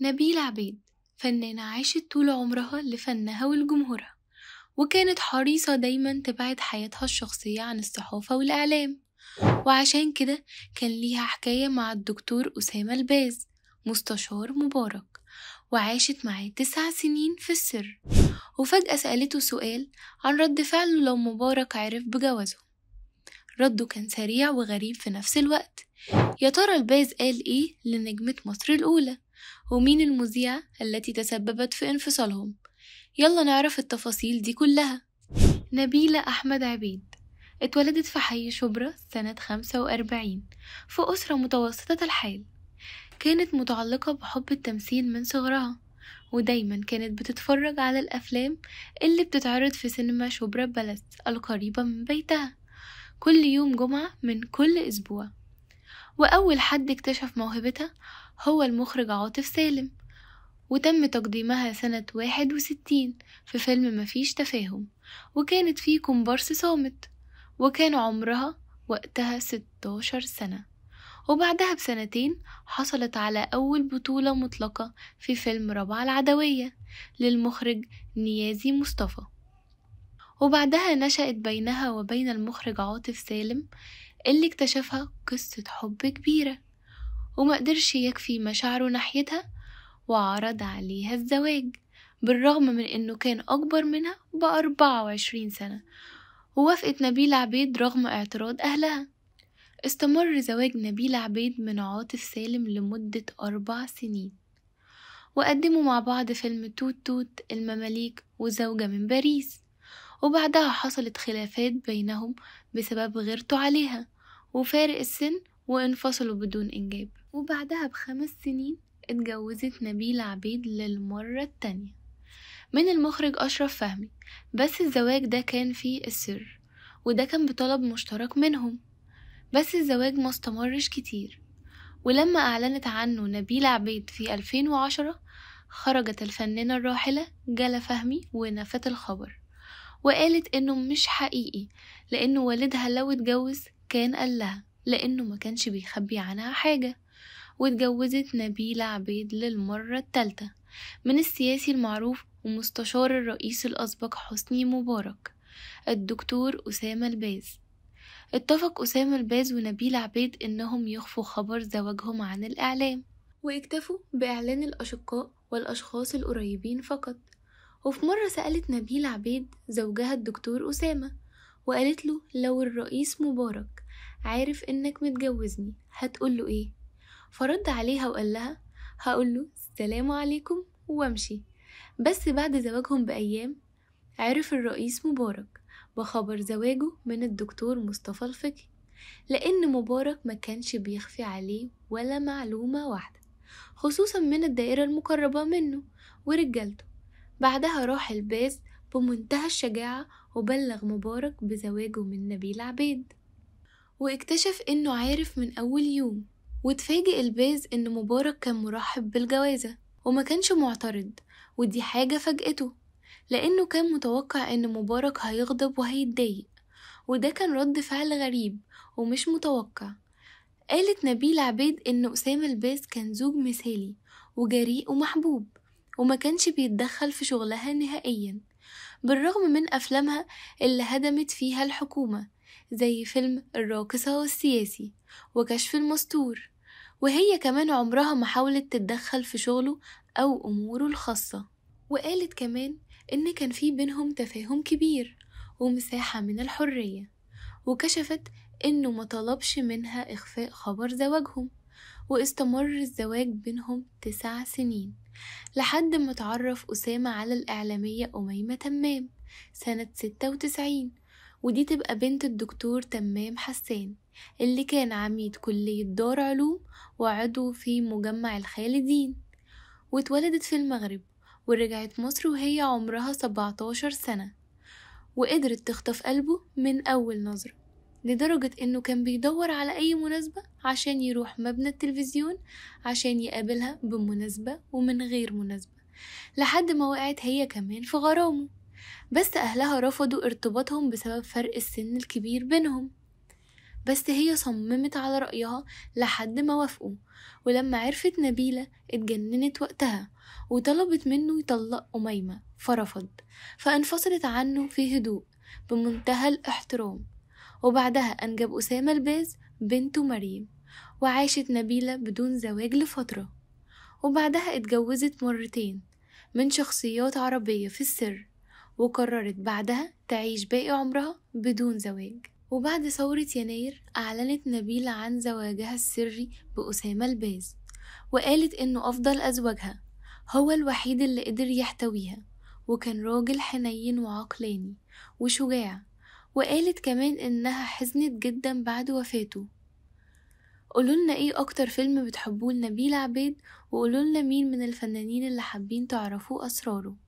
نبيلة عبيد فنانة عاشت طول عمرها لفنها ولجمهورها وكانت حريصة دايما تبعد حياتها الشخصية عن الصحافة والإعلام وعشان كده كان ليها حكاية مع الدكتور أسامة الباز مستشار مبارك وعاشت معاه تسع سنين في السر وفجأة سألته سؤال عن رد فعله لو مبارك عرف بجوازه رده كان سريع وغريب في نفس الوقت يا ترى الباز قال ايه لنجمة مصر الأولى ومين المذيعة التي تسببت في انفصالهم يلا نعرف التفاصيل دي كلها نبيلة أحمد عبيد اتولدت في حي شبرا سنة خمسة وأربعين في أسرة متوسطة الحال كانت متعلقة بحب التمثيل من صغرها ودايما كانت بتتفرج على الأفلام اللي بتتعرض في سينما شبرا بلس القريبة من بيتها كل يوم جمعة من كل أسبوع وأول حد اكتشف موهبتها هو المخرج عاطف سالم وتم تقديمها سنة واحد وستين في فيلم مفيش تفاهم وكانت فيه كومبارس صامت وكان عمرها وقتها ستاشر سنة وبعدها بسنتين حصلت على أول بطولة مطلقة في فيلم ربع العدوية للمخرج نيازي مصطفى وبعدها نشأت بينها وبين المخرج عاطف سالم اللي اكتشفها قصة حب كبيرة وما قدرش يكفي مشاعره ناحيتها وعرض عليها الزواج بالرغم من انه كان اكبر منها بأربعة وعشرين سنة ووافقت نبيل عبيد رغم اعتراض اهلها استمر زواج نبيل عبيد من عاطف سالم لمدة أربع سنين وقدموا مع بعض فيلم توت توت المماليك وزوجة من باريس وبعدها حصلت خلافات بينهم بسبب غيرته عليها وفارق السن وانفصلوا بدون إنجاب وبعدها بخمس سنين اتجوزت نبيلة عبيد للمرة التانية من المخرج أشرف فهمي بس الزواج ده كان فيه السر وده كان بطلب مشترك منهم بس الزواج ما استمرش كتير ولما أعلنت عنه نبيلة عبيد في 2010 خرجت الفنانة الراحلة جلا فهمي ونفت الخبر وقالت إنه مش حقيقي لأنه والدها لو اتجوز كان قالها لأنه ما كانش بيخبي عنها حاجة واتجوزت نبيلة عبيد للمرة التالتة من السياسي المعروف ومستشار الرئيس الأسبق حسني مبارك الدكتور أسامة الباز اتفق أسامة الباز ونبيل عبيد إنهم يخفوا خبر زواجهم عن الإعلام ويكتفوا بإعلان الأشقاء والأشخاص القريبين فقط وفي مرة سألت نبيل عبيد زوجها الدكتور أسامة وقالت له لو الرئيس مبارك عارف إنك متجوزني هتقول له إيه فرد عليها وقال لها هقول له السلام عليكم وامشي بس بعد زواجهم بأيام عرف الرئيس مبارك بخبر زواجه من الدكتور مصطفى الفقي لأن مبارك ما كانش بيخفي عليه ولا معلومة واحدة خصوصا من الدائرة المقربة منه ورجالته بعدها راح الباز بمنتهى الشجاعة وبلغ مبارك بزواجه من نبيل عبيد واكتشف انه عارف من اول يوم واتفاجئ الباز إن مبارك كان مرحب بالجوازة وما كانش معترض ودي حاجة فاجئته لأنه كان متوقع إن مبارك هيغضب وهيتضايق وده كان رد فعل غريب ومش متوقع قالت نبيل عبيد إن أسامة الباز كان زوج مثالي وجريء ومحبوب وما كانش بيتدخل في شغلها نهائيا بالرغم من أفلامها اللي هدمت فيها الحكومة زي فيلم الراقصة والسياسي وكشف المستور وهي كمان عمرها ما حاولت تتدخل في شغله أو أموره الخاصة وقالت كمان إن كان في بينهم تفاهم كبير ومساحة من الحرية وكشفت إنه طلبش منها إخفاء خبر زواجهم واستمر الزواج بينهم تسع سنين لحد ما اتعرف أسامة على الإعلامية أميمة تمام سنة ستة وتسعين ودي تبقى بنت الدكتور تمام حسان اللي كان عميد كلية دار علوم وعضو في مجمع الخالدين واتولدت في المغرب ورجعت مصر وهي عمرها 17 سنة وقدرت تخطف قلبه من أول نظرة لدرجة إنه كان بيدور على أي مناسبة عشان يروح مبنى التلفزيون عشان يقابلها بمناسبة ومن غير مناسبة لحد ما وقعت هي كمان في غرامه بس أهلها رفضوا ارتباطهم بسبب فرق السن الكبير بينهم بس هي صممت على رأيها لحد ما وافقوا ولما عرفت نبيلة اتجننت وقتها وطلبت منه يطلق أميمة فرفض فانفصلت عنه في هدوء بمنتهى الاحترام وبعدها أنجب أسامة الباز بنته مريم وعاشت نبيلة بدون زواج لفترة وبعدها اتجوزت مرتين من شخصيات عربية في السر وقررت بعدها تعيش باقي عمرها بدون زواج وبعد ثورة يناير أعلنت نبيلة عن زواجها السري بأسامة الباز وقالت إنه أفضل أزواجها هو الوحيد اللي قدر يحتويها وكان راجل حنين وعقلاني وشجاع وقالت كمان إنها حزنت جدا بعد وفاته قولولنا ايه اكتر فيلم بتحبوه لنبيل عبيد وقولولنا مين من الفنانين اللي حابين تعرفوا اسراره